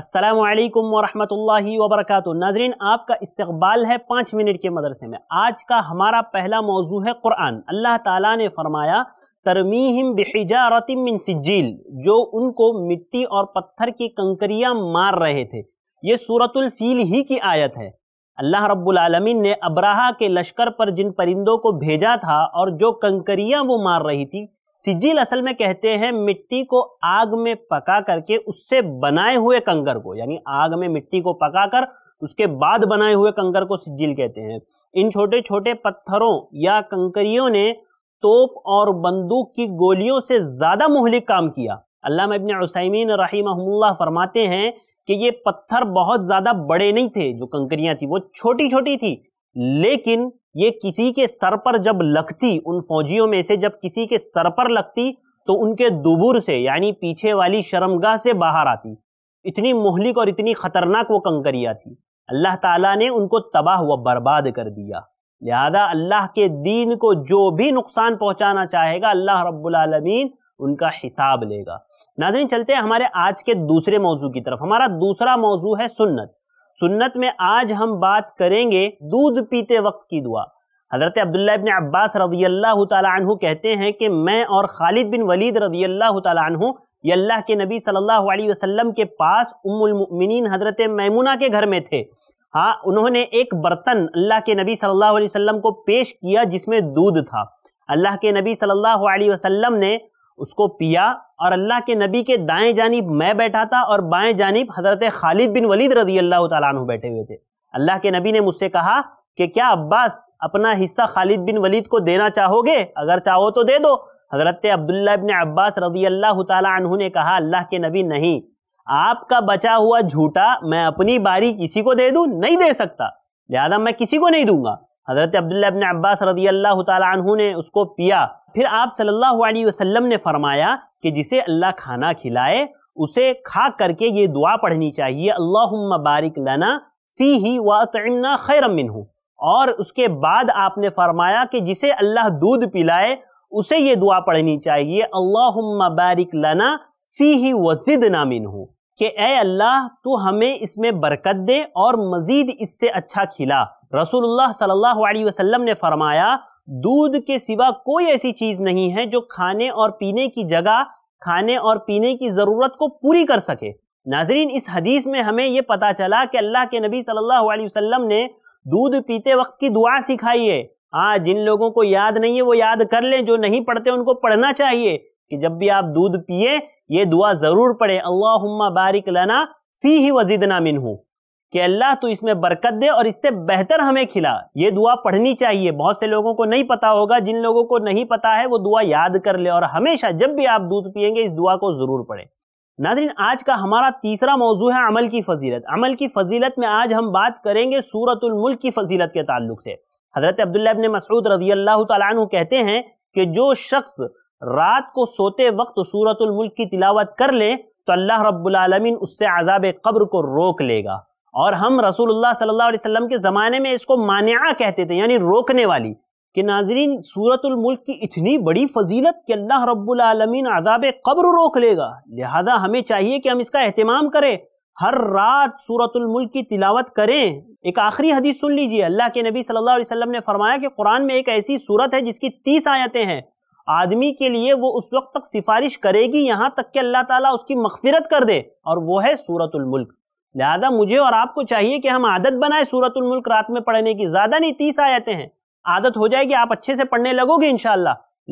असलकम वरहमल वबरक नाजरीन आपका इस्तबाल है पाँच मिनट के मदरसे में आज का हमारा पहला मौजू है क़ुरान अल्लाह ताली ने फरमाया तरमीम बिहिजारतिम मिन सिजील जो उनको मिट्टी और पत्थर की कंकरियाँ मार रहे थे ये सूरतुल्फ़ील ही की आयत है अल्लाह रब्बुलआलमीन ने अब्राहा के लश्कर पर जिन परिंदों को भेजा था और जो कंकरियाँ वो मार रही थी सिजिल असल में कहते हैं मिट्टी को आग में पका करके उससे बनाए हुए कंगर को यानी आग में मिट्टी को पकाकर उसके बाद बनाए हुए कंकर को सिजिल कहते हैं इन छोटे छोटे पत्थरों या कंकरियों ने तोप और बंदूक की गोलियों से ज़्यादा मोहलिक काम किया अल्लाह इबन उसमीन रहीमल्ला फरमाते हैं कि ये पत्थर बहुत ज़्यादा बड़े नहीं थे जो कंकरियां थी वो छोटी छोटी थी लेकिन ये किसी के सर पर जब लगती उन फौजियों में से जब किसी के सर पर लगती तो उनके दुबुर से यानी पीछे वाली शर्मगाह से बाहर आती इतनी मोहलिक और इतनी खतरनाक वो कंकरिया थी अल्लाह ताला ने उनको तबाह व बर्बाद कर दिया लिहाजा अल्लाह के दीन को जो भी नुकसान पहुंचाना चाहेगा अल्लाह रब्बुलमीन उनका हिसाब लेगा नाजरीन चलते हैं हमारे आज के दूसरे मौजू की तरफ हमारा दूसरा मौजू है सुन्नत सुन्नत में आज हम बात करेंगे दूध पीते वक्त की दुआ हज़रत अब्दुल्ला इबन अब्बास रजी अल्लाह तु कहते हैं कि मैं और खालिद बिन वलीद रजी अल्लाह तु ये अल्लाह के नबी सल्लल्लाहु अलैहि वसल्लम के पास उम्मिन हज़रत मैमुना के घर में थे हाँ उन्होंने एक बर्तन अल्लाह के नबी सल्लल्लाहु अलैहि वसल्लम को पेश किया जिसमें दूध था अल्लाह के नबी सल्लल्लाहु अलैहि वसल्लम ने उसको पिया और अल्लाह के नबी के दाएं जानब मैं बैठा था और बाएं जानब हजरत खालिद बिन वलीद रजी अल्लाह तु बैठे हुए थे अल्लाह के नबी ने मुझसे कहा कि क्या अब्बास अपना हिस्सा खालिद बिन वलीद को देना चाहोगे अगर चाहो तो दे दो हजरत अब्दुल्ला इबन अब्बास रजी अल्लाह तु ने कहा अल्लाह के नबी नहीं आपका बचा हुआ झूठा मैं अपनी बारी किसी को दे दूँ नहीं दे सकता लिहाजा मैं किसी को नहीं दूंगा हज़रत अब्दुल्ला अबन अब्बास रदी अल्लाह तु ने उसको पिया फिर आप सल्लल्लाहु अलैहि वसल्लम ने फरमाया कि जिसे अल्लाह खाना खिलाए उसे खा करके ये दुआ पढ़नी चाहिए अल्लाह बारिक लना फ़ी ही वातना खैरम हूँ और उसके बाद आपने फरमाया कि जिसे अल्लाह दूध पिलाए उसे ये दुआ पढ़नी चाहिए अल्लाह बारिक लना फ़ी ही वजिद नामिन हूँ कि ए अल्लाह तो हमें इसमें बरकत दे और मज़ीद इससे अच्छा खिला रसूलुल्लाह सल्लल्लाहु अलैहि वसल्लम ने फरमाया दूध के सिवा कोई ऐसी चीज़ नहीं है जो खाने और पीने की जगह खाने और पीने की ज़रूरत को पूरी कर सके नाजरीन इस हदीस में हमें यह पता चला कि अल्लाह के नबी सल्लल्लाहु अलैहि वसल्लम ने दूध पीते वक्त की दुआ सिखाई है हाँ जिन लोगों को याद नहीं है वो याद कर लें जो नहीं पढ़ते उनको पढ़ना चाहिए कि जब भी आप दूध पिए ये दुआ ज़रूर पढ़े अल्लाह बारिक लना फ़ी ही वजीदना मिन हूँ कि अल्लाह तो इसमें बरकत दे और इससे बेहतर हमें खिला ये दुआ पढ़नी चाहिए बहुत से लोगों को नहीं पता होगा जिन लोगों को नहीं पता है वो दुआ याद कर ले और हमेशा जब भी आप दूध पियेंगे इस दुआ को ज़रूर पढ़े नादरीन आज का हमारा तीसरा मौजू है अमल की फजीलत अमल की फजीलत में आज हम बात करेंगे सूरतुलमुल्क की फजीलत के ताल्लुक से हज़रत अब्दुल्ला मसूद रजी अल्लाह कहते हैं कि जो शख्स रात को सोते वक्त सूरतुल मुल्क की तिलावत कर ले तो अल्लाह रब्बुलमीन उससे आज़ाब कब्र को रोक लेगा और हम रसूलुल्लाह सल्लल्लाहु अलैहि वसल्लम के ज़माने में इसको मान्या कहते थे यानी रोकने वाली कि नाजरीन सूरतुल मुल्क की इतनी बड़ी फजीलत कि अल्लाह रब्बुलमीन आज़ाब कब्र रोक लेगा लिहाजा हमें चाहिए कि हम इसका अहतमाम करें हर रात सूरतुल मुल्क की तिलावत करें एक आखिरी हदीस सुन लीजिए अल्लाह के नबी सल्लल्लाहु अलैहि वसल्लम ने फरमाया कि कुरान में एक ऐसी सूरत है जिसकी तीस आयतें हैं आदमी के लिए वो उस वक्त तक सिफारिश करेगी यहाँ तक कि अल्लाह ताला उसकी मखफिरत कर दे और वो है सूरतुल मुल्क लिहाजा मुझे और आपको चाहिए कि हम आदत बनाए सूरतुल मुल्क रात में पढ़ने की ज़्यादा नहीं तीस आयतें हैं आदत हो जाएगी आप अच्छे से पढ़ने लगोगे इन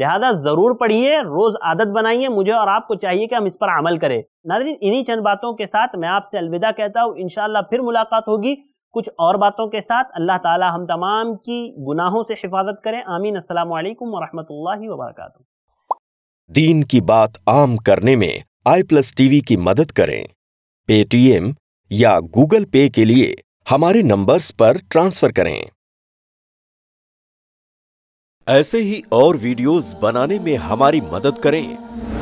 लिहाजा ज़रूर पढ़िए रोज़ आदत बनाइए मुझे और आपको चाहिए कि हम इस पर अमल करें नाजरीन इन्हीं चंद बातों के साथ मैं आपसे अलविदा कहता हूँ इन फिर मुलाकात होगी कुछ और बातों के साथ अल्लाह ताला हम तमाम की गुनाहों से हिफाजत करें आमीन अस्सलाम वालेकुम वरहमतुल्लाहि वबरकातुहू दीन की बात आम करने में आई प्लस टीवी की मदद करें पेटीएम या गूगल पे के लिए हमारे नंबर्स पर ट्रांसफर करें ऐसे ही और वीडियोस बनाने में हमारी मदद करें